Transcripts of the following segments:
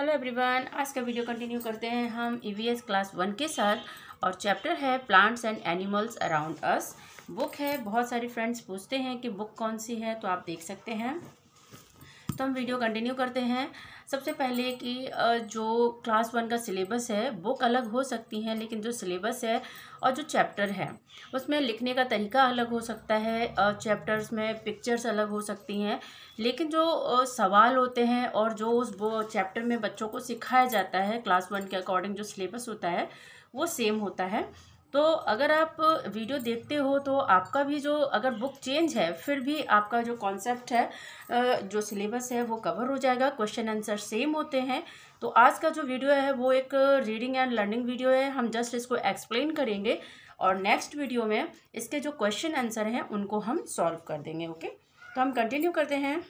Hello everyone आज का video continue करते हैं हम ईवीएस क्लास वन के साथ और चैप्टर है plants and animals around us book है बहुत सारे फ्रेंड्स पूछते हैं कि बुक कौन सी है तो आप देख सकते हैं तो हम वीडियो कंटिन्यू करते हैं सबसे पहले कि जो क्लास वन का सिलेबस है बुक अलग हो सकती हैं लेकिन जो सिलेबस है और जो चैप्टर है उसमें लिखने का तरीका अलग हो सकता है चैप्टर्स में पिक्चर्स अलग हो सकती हैं लेकिन जो सवाल होते हैं और जो उस वो चैप्टर में बच्चों को सिखाया जाता है क्लास वन के अकॉर्डिंग जो सिलेबस होता है वो सेम होता है तो अगर आप वीडियो देखते हो तो आपका भी जो अगर बुक चेंज है फिर भी आपका जो कॉन्सेप्ट है जो सिलेबस है वो कवर हो जाएगा क्वेश्चन आंसर सेम होते हैं तो आज का जो वीडियो है वो एक रीडिंग एंड लर्निंग वीडियो है हम जस्ट इसको एक्सप्लेन करेंगे और नेक्स्ट वीडियो में इसके जो क्वेश्चन आंसर हैं उनको हम सॉल्व कर देंगे ओके तो हम कंटिन्यू करते हैं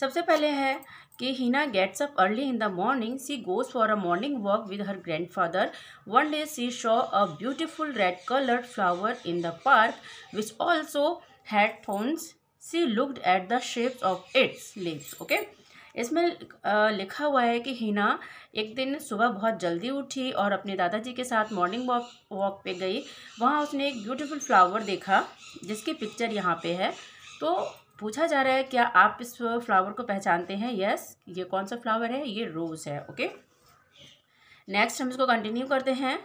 सबसे पहले है कि Hina gets up early in the morning she goes for a morning walk with her grandfather one day she saw a beautiful red coloured flower in the park which also had thorns she looked at the shape of its leaves okay इसमें लिखा हुआ है कि हिना एक दिन सुबह बहुत जल्दी उठी और अपने दादाजी के साथ मॉर्निंग वॉक वॉक पर गई वहाँ उसने एक ब्यूटिफुल फ्लावर देखा जिसकी पिक्चर यहाँ पे है तो पूछा जा रहा है क्या आप इस फ्लावर को पहचानते हैं यस ये कौन सा फ्लावर है ये रोज़ है ओके नेक्स्ट हम इसको कंटिन्यू करते हैं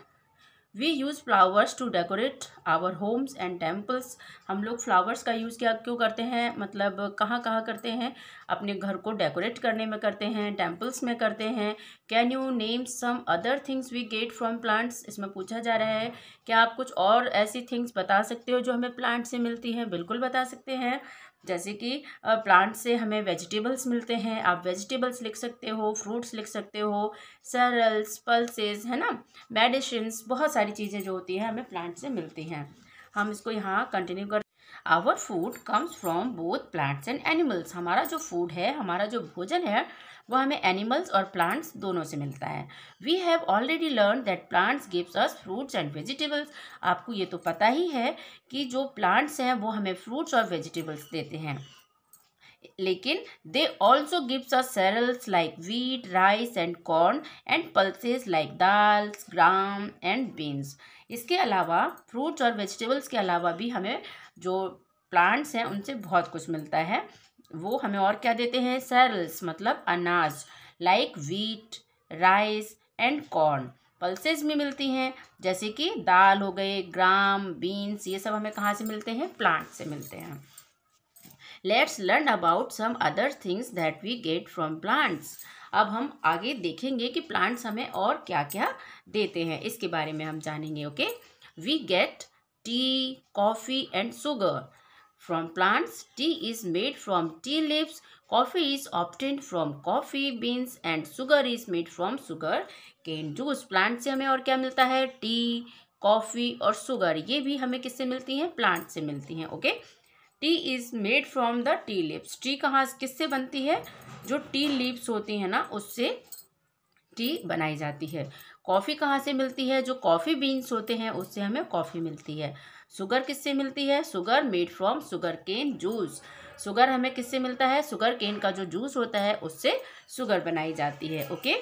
we use flowers to decorate our homes and temples हम लोग फ्लावर्स का यूज़ क्या क्यों करते हैं मतलब कहाँ कहाँ करते हैं अपने घर को डेकोरेट करने में करते हैं टेम्पल्स में करते हैं can you name some other things we get from plants इसमें पूछा जा रहा है क्या आप कुछ और ऐसी थिंग्स बता सकते हो जो हमें प्लांट से मिलती हैं बिल्कुल बता सकते हैं जैसे कि प्लांट से हमें वेजिटेबल्स मिलते हैं आप वेजिटेबल्स लिख सकते हो फ्रूट्स लिख सकते हो सरल्स पल्सेस है ना मेडिसिन बहुत सारी चीज़ें जो होती हैं हमें प्लांट से मिलती हैं हम इसको यहाँ कंटिन्यू कर our food comes from both plants and animals हमारा जो फूड है हमारा जो भोजन है वो हमें एनिमल्स और प्लांट्स दोनों से मिलता है we have already learn that plants gives us fruits and vegetables आपको ये तो पता ही है कि जो प्लांट्स हैं वो हमें फ्रूट्स और वेजिटेबल्स देते हैं लेकिन they also gives us cereals like wheat rice and corn and pulses like dals gram and beans इसके अलावा फ्रूट्स और वेजिटेबल्स के अलावा भी हमें जो प्लांट्स हैं उनसे बहुत कुछ मिलता है वो हमें और क्या देते हैं सेरल्स मतलब अनाज like wheat rice and corn pulses भी मिलती हैं जैसे कि दाल हो गए ग्राम बीन्स ये सब हमें कहाँ से मिलते हैं प्लांट से मिलते हैं let's learn about some other things that we get from plants अब हम आगे देखेंगे कि प्लांट्स हमें और क्या क्या देते हैं इसके बारे में हम जानेंगे okay we get tea, coffee and sugar. From plants, tea is made from tea leaves, coffee is obtained from coffee beans and sugar is made from sugar cane juice. plants se hame aur kya milta hai tea coffee aur sugar ye bhi hame kisse milti हैं plants se milti हैं okay tea is made from the tea leaves tea कहाँ किससे बनती है जो tea leaves होती हैं ना उससे टी बनाई जाती है कॉफ़ी कहाँ से मिलती है जो कॉफ़ी बीन्स होते हैं उससे हमें कॉफ़ी मिलती है शुगर किससे मिलती है sugar made from sugar cane juice sugar हमें किससे मिलता है शुगर केन का जो जूस होता है उससे शुगर बनाई जाती है okay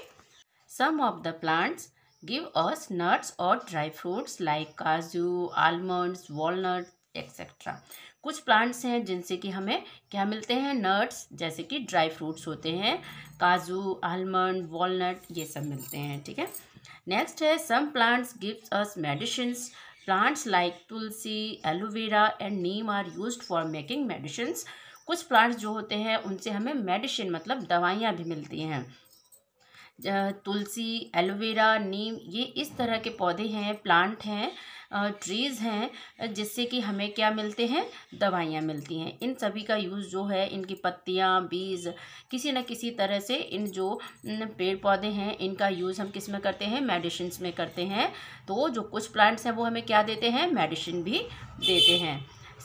some of the plants give us nuts और dry fruits like kaju almonds walnut etcetera कुछ प्लांट्स हैं जिनसे कि हमें क्या मिलते हैं नट्स जैसे कि ड्राई फ्रूट्स होते हैं काजू आलमंड वॉलनट ये सब मिलते हैं ठीक है नेक्स्ट है some plants gives us medicine plants like tulsi aloe vera and neem are use for making medicine कुछ प्लांट्स जो होते हैं उनसे हमें मेडिसिन मतलब दवाइयाँ भी मिलती हैं तुलसी एलोवेरा नीम ये इस तरह के पौधे हैं प्लांट हैं ट्रीज़ हैं जिससे कि हमें क्या मिलते हैं दवाइयाँ मिलती हैं इन सभी का यूज़ जो है इनकी पत्तियाँ बीज किसी न किसी तरह से इन जो पेड़ पौधे हैं इनका यूज़ हम किस में करते हैं मेडिसिन में करते हैं तो जो कुछ प्लांट्स हैं वो हमें क्या देते हैं मेडिसिन भी देते हैं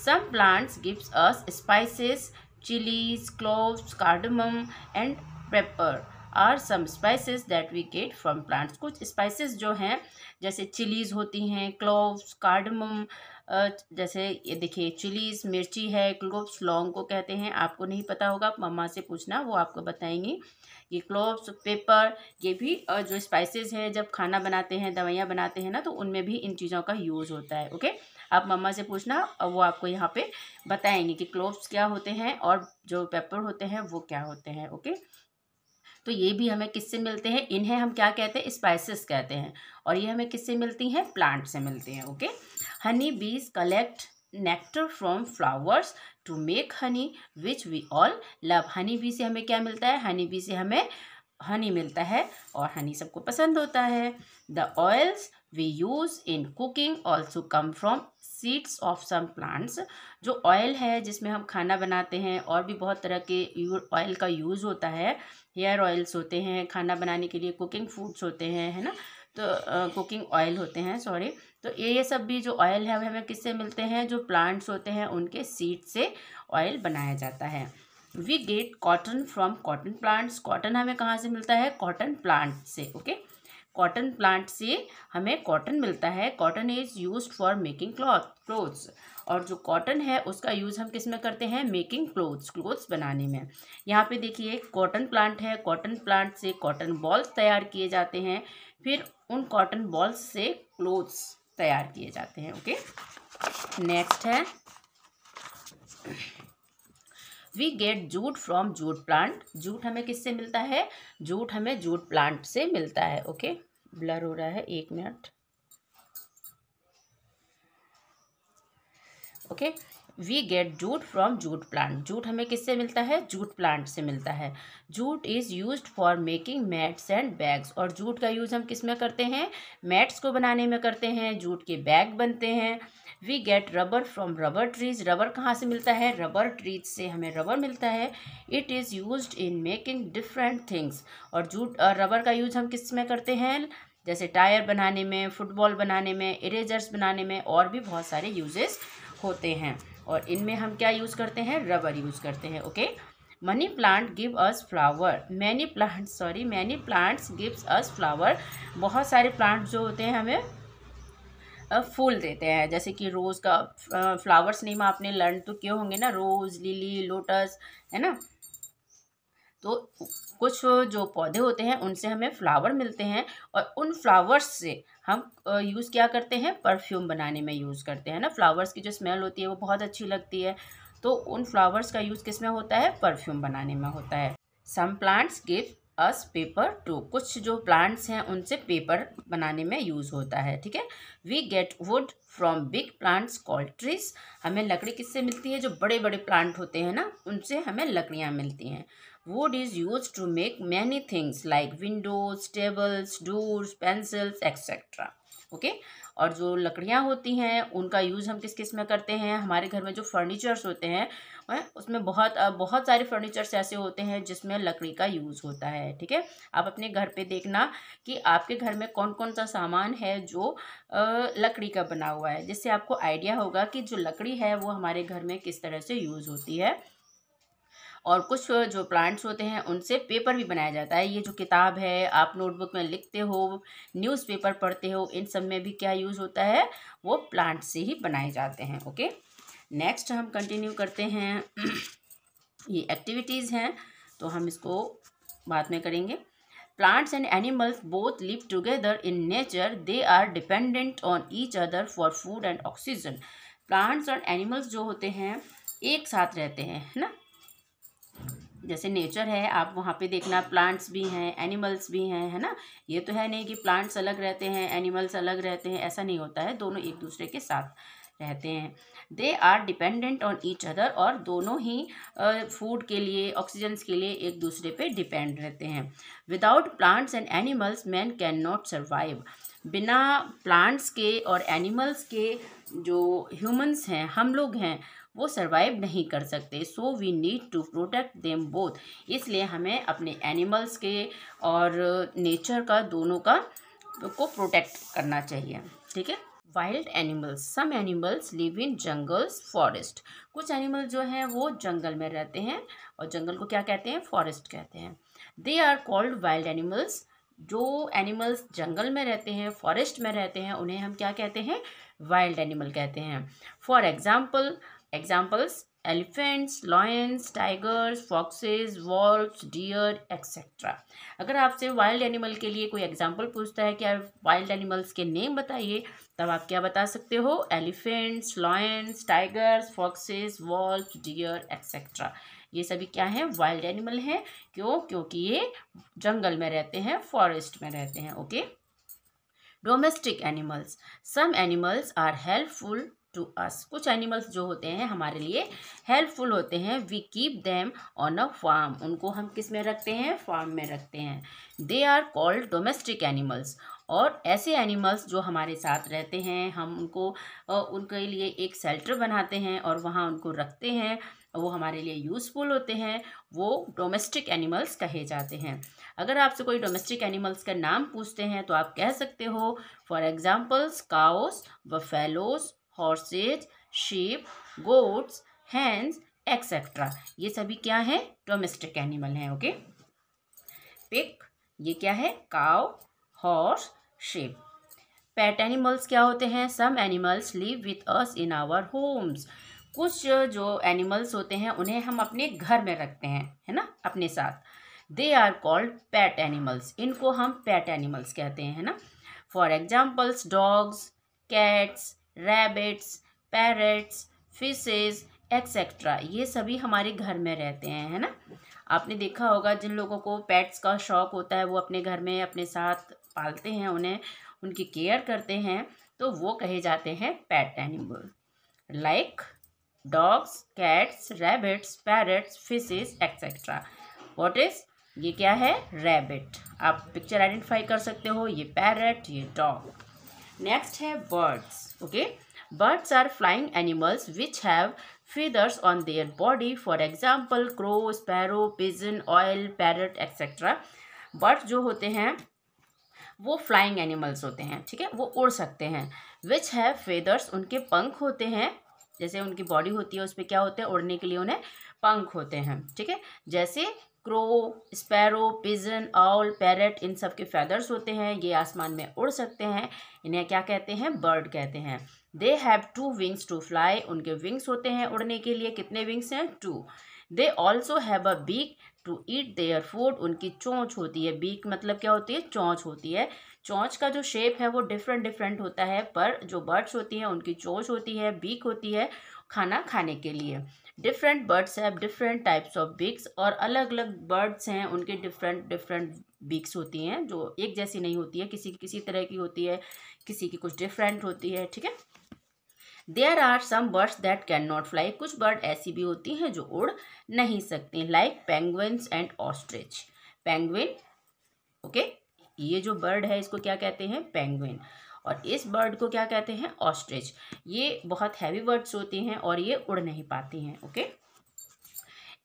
some plants gives us spices chillies cloves cardamom and pepper are some spices that we get from plants कुछ स्पाइसेस जो हैं जैसे चिलीज़ होती हैं क्लोव्स कार्डमम जैसे ये देखिए चिलीज़ मिर्ची है क्लोव्स लौंग को कहते हैं आपको नहीं पता होगा मम्मा से पूछना वो आपको बताएंगी ये क्लोव्स पेपर ये भी जो स्पाइसेस हैं जब खाना बनाते हैं दवाइयाँ बनाते हैं ना तो उनमें भी इन चीज़ों का यूज़ होता है ओके आप मम्मा से पूछना वो आपको यहाँ पे बताएंगे कि क्लोव्स क्या होते हैं और जो पेपर होते हैं वो क्या होते हैं ओके तो ये भी हमें किससे मिलते हैं इन्हें हम क्या कहते हैं स्पाइसेस कहते हैं और ये हमें किससे मिलती हैं प्लांट से मिलते हैं okay honey bees collect nectar from flowers to make honey which we all love honey bee से हमें क्या मिलता है हनी बी से हमें हनी मिलता है और हनी सबको पसंद होता है the oils we use in cooking also come from seeds of some plants जो ऑयल है जिसमें हम खाना बनाते हैं और भी बहुत तरह के ऑयल का यूज़ होता है हेयर ऑयल्स होते हैं खाना बनाने के लिए कुकिंग फूड्स होते हैं है ना तो कुकिंग uh, ऑयल होते हैं सॉरी तो ये ये सब भी जो ऑयल है वह हमें किससे मिलते हैं जो प्लांट्स होते हैं उनके सीड से ऑयल बनाया जाता है we get cotton from cotton plants cotton हमें कहाँ से मिलता है कॉटन प्लांट से ओके okay? कॉटन प्लांट से हमें कॉटन मिलता है cotton is use for making cloth clothes और जो कॉटन है उसका यूज़ हम किस में करते हैं मेकिंग क्लोथ्स क्लोथ्स बनाने में यहाँ पे देखिए कॉटन प्लांट है कॉटन प्लांट से कॉटन बॉल्स तैयार किए जाते हैं फिर उन कॉटन बॉल्स से क्लोथ्स तैयार किए जाते हैं ओके नेक्स्ट है we get jute from jute plant jute हमें किससे मिलता है जूट हमें जूट प्लांट से मिलता है ओके okay? ब्लर हो रहा है एक minute okay we get jute from jute plant jute हमें किससे मिलता है जूट प्लांट से मिलता है jute is use for making mats and bags और जूट का यूज़ हम किस में करते हैं मैट्स को बनाने में करते हैं जूट के बैग बनते हैं we get rubber from rubber trees rubber कहाँ से मिलता है रबर ट्रीज से हमें रबर मिलता है it is use in making different things और जूट रबर का यूज हम किस में करते हैं जैसे टायर बनाने में फुटबॉल बनाने में इरेजर्स बनाने में और भी बहुत सारे यूजेस होते हैं और इनमें हम क्या यूज़ करते हैं रबर यूज़ करते हैं okay money plant give us flower many plant sorry many plants gives us flower बहुत सारे प्लांट जो होते हैं हमें फूल देते हैं जैसे कि रोज़ का फ्लावर्स नेम आपने लर्न तो क्यों होंगे ना रोज़ लिली लोटस है ना तो कुछ जो पौधे होते हैं उनसे हमें फ्लावर मिलते हैं और उन फ्लावर्स से हम यूज़ क्या करते हैं परफ्यूम बनाने में यूज़ करते हैं ना फ्लावर्स की जो स्मेल होती है वो बहुत अच्छी लगती है तो उन फ्लावर्स का यूज़ किस में होता है परफ्यूम बनाने में होता है some plants give us paper too कुछ जो प्लांट्स हैं उनसे पेपर बनाने में यूज़ होता है ठीक है we get wood from big plants called trees हमें लकड़ी किससे मिलती है जो बड़े बड़े प्लांट होते हैं ना उनसे हमें लकड़ियाँ मिलती हैं wood is use to make many things like windows tables doors pencils etcetera okay और जो लकड़ियाँ होती हैं उनका यूज़ हम किस किस में करते हैं हमारे घर में जो फर्नीचर्स होते हैं है उसमें बहुत बहुत सारे फर्नीचर्स ऐसे होते हैं जिसमें लकड़ी का यूज़ होता है ठीक है आप अपने घर पे देखना कि आपके घर में कौन कौन सा सामान है जो लकड़ी का बना हुआ है जिससे आपको आइडिया होगा कि जो लकड़ी है वो हमारे घर में किस तरह से यूज़ होती है और कुछ जो प्लांट्स होते हैं उनसे पेपर भी बनाया जाता है ये जो किताब है आप नोटबुक में लिखते हो न्यूज़पेपर पढ़ते हो इन सब में भी क्या यूज़ होता है वो प्लांट से ही बनाए जाते हैं ओके नेक्स्ट हम कंटिन्यू करते हैं ये एक्टिविटीज़ हैं तो हम इसको बाद में करेंगे plants and animals both live together in nature they are dependent on each other for food and oxygen plants और एनिमल्स जो होते हैं एक साथ रहते हैं है ना जैसे नेचर है आप वहाँ पे देखना प्लांट्स भी हैं एनिमल्स भी हैं है ना ये तो है नहीं कि प्लांट्स अलग रहते हैं एनिमल्स अलग रहते हैं ऐसा नहीं होता है दोनों एक दूसरे के साथ रहते हैं they are dependent on each other और दोनों ही फूड के लिए ऑक्सीजन के लिए एक दूसरे पे डिपेंड रहते हैं without plants and animals man can not survive बिना प्लांट्स के और एनिमल्स के जो ह्यूमंस हैं हम लोग हैं वो सर्वाइव नहीं कर सकते so we need to protect them both इसलिए हमें अपने एनिमल्स के और नेचर का दोनों का को प्रोटेक्ट करना चाहिए ठीक है wild animals some animals live in jungles forest कुछ एनिमल जो हैं वो जंगल में रहते हैं और जंगल को क्या कहते हैं फॉरेस्ट कहते हैं they are called wild animals जो एनिमल्स जंगल में रहते हैं फॉरेस्ट में रहते हैं उन्हें हम क्या कहते हैं वाइल्ड एनिमल कहते हैं for example examples elephants lions tigers foxes wolves deer etcetera अगर आपसे वाइल्ड एनिमल के लिए कोई एग्जाम्पल पूछता है कि आप वाइल्ड एनिमल्स के नेम बताइए तब आप क्या बता सकते हो elephants lions tigers foxes wolf deer etcetera ये सभी क्या हैं वाइल्ड एनिमल हैं क्यों क्योंकि ये जंगल में रहते हैं फॉरेस्ट में रहते हैं okay domestic animals some animals are helpful to us कुछ एनिमल्स जो होते हैं हमारे लिए हेल्पफुल होते हैं we keep them on a farm उनको हम किस में रखते हैं फार्म में रखते हैं they are called domestic animals और ऐसे एनिमल्स जो हमारे साथ रहते हैं हम उनको उनके लिए एक सेल्टर बनाते हैं और वहाँ उनको रखते हैं वो हमारे लिए यूज़फुल होते हैं वो डोमेस्टिक एनिमल्स कहे जाते हैं अगर आपसे कोई डोमेस्टिक एनिमल्स का नाम पूछते हैं तो आप कह सकते हो for examples cows fellows horses sheep goats hens etcetera ये सभी क्या है डोमेस्टिक एनिमल हैं ओके पिक ये क्या है काव हॉर्स शेप पैट एनिमल्स क्या होते हैं some animals live with us in our homes कुछ जो एनिमल्स होते हैं उन्हें हम अपने घर में रखते हैं है ना अपने साथ they are called pet animals इनको हम पैट एनिमल्स कहते हैं है ना for examples dogs cats rabbits parrots fishes etcetera ये सभी हमारे घर में रहते हैं है ना आपने देखा होगा जिन लोगों को पेट्स का शौक़ होता है वो अपने घर में अपने साथ पालते हैं उन्हें उनकी केयर करते हैं तो वो कहे जाते हैं pet animal like dogs cats rabbits parrots fishes etcetera what is ये क्या है रैबिट आप पिक्चर आइडेंटिफाई कर सकते हो ये पैरट ये डॉग नेक्स्ट है birds okay birds are flying animals which have feathers on their body for example crow sparrow pigeon oil parrot etc bird जो होते हैं वो फ्लाइंग एनिमल्स होते हैं ठीक है वो उड़ सकते हैं विच हैव फेदर्स उनके पंख होते हैं जैसे उनकी बॉडी होती है उस पर क्या होते हैं उड़ने के लिए उन्हें पंख होते हैं ठीक है जैसे crow sparrow pigeon owl parrot इन सब के फैदर्स होते हैं ये आसमान में उड़ सकते हैं इन्हें क्या कहते हैं बर्ड कहते हैं they have two wings to fly उनके विंग्स होते हैं उड़ने के लिए कितने विंग्स हैं two they also have a beak to eat their food उनकी चोंच होती है बीक मतलब क्या होती है चोंच होती है चोंच का जो शेप है वो डिफरेंट डिफरेंट होता है पर जो बर्ड्स होती हैं उनकी चोंच होती है बीक होती है खाना खाने के लिए different birds have different types of beaks और अलग अलग बर्ड्स हैं उनके डिफरेंट डिफरेंट बिक्स होती हैं जो एक जैसी नहीं होती है किसी की किसी तरह की होती है किसी की कुछ डिफरेंट होती है ठीक है there are some birds that can not fly कुछ बर्ड ऐसी भी होती हैं जो उड़ नहीं सकती like penguins and ostrich penguin okay ये जो बर्ड है इसको क्या कहते हैं पेंगुइन और इस बर्ड को क्या कहते हैं ऑस्ट्रिच ये बहुत हैवी बर्ड्स होती हैं और ये उड़ नहीं पाती हैं ओके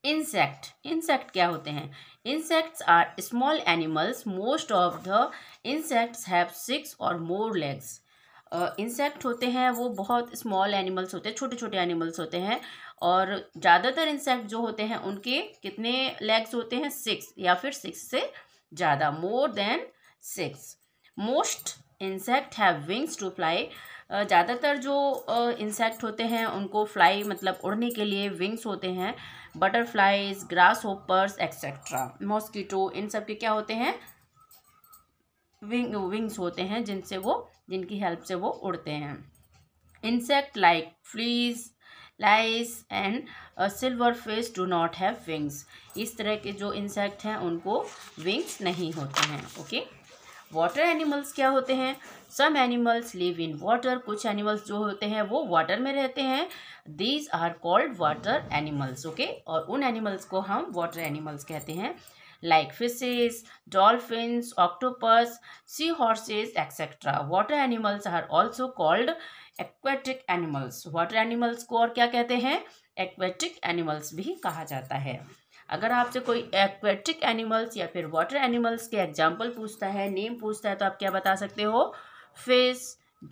इंसेक्ट इंसेक्ट क्या होते हैं insects are small animals most of the insects have six or more legs insect होते हैं वो बहुत स्मॉल एनिमल्स होते हैं छोटे छोटे एनिमल्स होते हैं और ज़्यादातर इंसेक्ट जो होते हैं उनके कितने लेग्स होते हैं सिक्स या फिर सिक्स से ज़्यादा more than six most insect have wings to fly ज़्यादातर जो इंसेक्ट होते हैं उनको फ्लाई मतलब उड़ने के लिए विंग्स होते हैं butterflies grasshoppers etcetera mosquito इन सब के क्या होते हैं विंग विंग्स होते हैं जिनसे वो जिनकी हेल्प से वो उड़ते हैं insect like fleas lice and silver fish do not have wings इस तरह के जो इंसेक्ट हैं उनको विंग्स नहीं होते हैं ओके okay? वाटर एनिमल्स क्या होते हैं some animals live in water कुछ एनिमल्स जो होते हैं वो वाटर में रहते हैं these are called water animals okay और उन एनिमल्स को हम वाटर एनिमल्स कहते हैं like fishes dolphins octopus sea horses etcetera water animals are also called aquatic animals water animals को और क्या कहते हैं एक्वेटिक एनिमल्स भी कहा जाता है अगर आपसे कोई एक्वेटिक एनिमल्स या फिर वाटर एनिमल्स के एग्जाम्पल पूछता है नेम पूछता है तो आप क्या बता सकते हो fish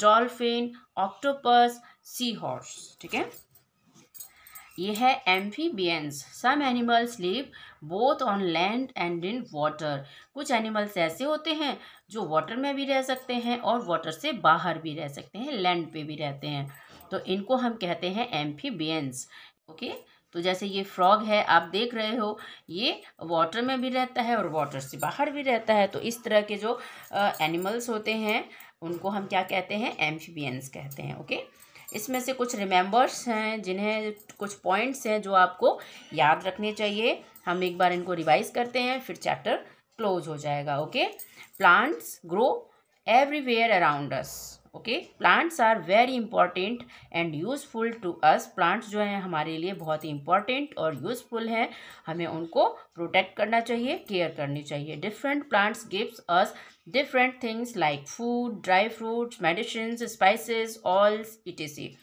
dolphin octopus sea horse ठीक है ये है amphibians some animals live both on land and in water कुछ एनिमल्स ऐसे होते हैं जो वाटर में भी रह सकते हैं और वाटर से बाहर भी रह सकते हैं लैंड पे भी रहते हैं तो इनको हम कहते हैं एम्फीबियंस ओके okay? तो जैसे ये फ्रॉग है आप देख रहे हो ये वाटर में भी रहता है और वाटर से बाहर भी रहता है तो इस तरह के जो एनिमल्स होते हैं उनको हम क्या कहते हैं एम्फीबियंस कहते हैं ओके इसमें से कुछ रिमेंबर्स हैं जिन्हें कुछ पॉइंट्स हैं जो आपको याद रखने चाहिए हम एक बार इनको रिवाइज करते हैं फिर चैप्टर क्लोज हो जाएगा okay plants grow everywhere around us okay plants are very important and useful to us plants जो हैं हमारे लिए बहुत ही इंपॉर्टेंट और यूज़फुल हैं हमें उनको प्रोटेक्ट करना चाहिए केयर करनी चाहिए different plants gives us different things like food dry fruits medicine spices oils ETC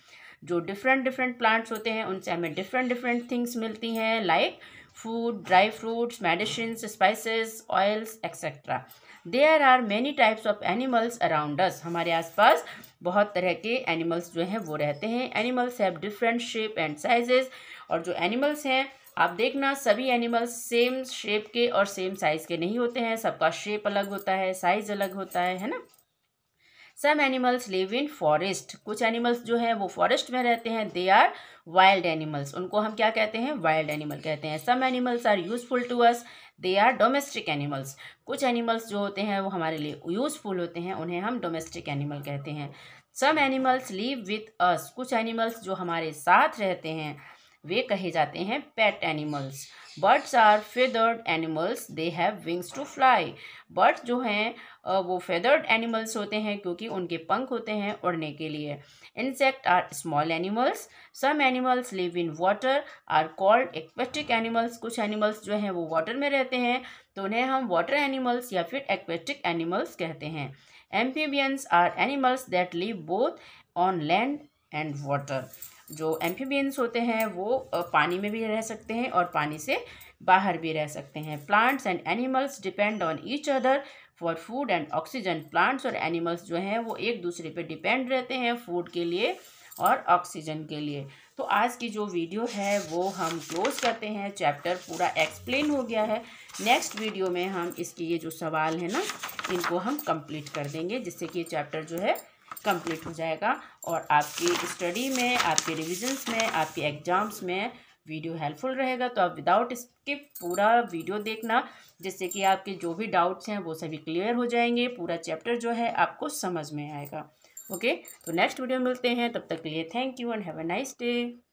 जो डिफरेंट डिफरेंट प्लांट्स होते हैं उनसे हमें डिफरेंट डिफरेंट थिंग्स मिलती हैं like food dry fruits medicine spices oils etcetera there are many types of animals around us हमारे आसपास बहुत तरह के एनिमल्स जो हैं वो रहते हैं animals have different shape and sizes और जो एनिमल्स हैं आप देखना सभी एनिमल्स सेम शेप के और सेम साइज़ के नहीं होते हैं सबका शेप अलग होता है साइज़ अलग होता है है ना some animals live in forest कुछ एनिमल्स जो है वो फॉरेस्ट में रहते हैं दे आर वाइल्ड एनिमल्स उनको हम क्या कहते हैं वाइल्ड एनिमल कहते हैं some animals are useful to us they are domestic animals कुछ एनिमल्स जो होते हैं वो हमारे लिए यूजफुल होते हैं उन्हें हम डोमेस्टिक एनिमल कहते हैं some animals live with us कुछ एनिमल्स जो हमारे साथ रहते हैं वे कहे जाते हैं pet animals birds are feathered animals they have wings to fly birds जो हैं वो फेदर्ड एनिमल्स होते हैं क्योंकि उनके पंख होते हैं उड़ने के लिए insect are small animals some animals live in water are called aquatic animals कुछ एनिमल्स जो हैं वो वाटर में रहते हैं तो उन्हें हम वाटर एनिमल्स या फिर एक्वेटिक एनिमल्स कहते हैं amphibians are animals that live both on land and water जो एम्फीबियंस होते हैं वो पानी में भी रह सकते हैं और पानी से बाहर भी रह सकते हैं plants and animals depend on each other for food and oxygen plants और एनिमल्स जो हैं वो एक दूसरे पे डिपेंड रहते हैं फूड के लिए और ऑक्सीजन के लिए तो आज की जो वीडियो है वो हम क्लोज करते हैं चैप्टर पूरा एक्सप्लेन हो गया है नेक्स्ट वीडियो में हम इसके ये जो सवाल है ना इनको हम कंप्लीट कर देंगे जिससे कि ये चैप्टर जो है कंप्लीट हो जाएगा और आपकी स्टडी में आपके रिविजन्स में आपके एग्ज़ाम्स में वीडियो हेल्पफुल रहेगा तो आप विदाउट स्किप पूरा वीडियो देखना जिससे कि आपके जो भी डाउट्स हैं वो सभी क्लियर हो जाएंगे पूरा चैप्टर जो है आपको समझ में आएगा ओके तो नेक्स्ट वीडियो मिलते हैं तब तक के लिए thank you and have a nice day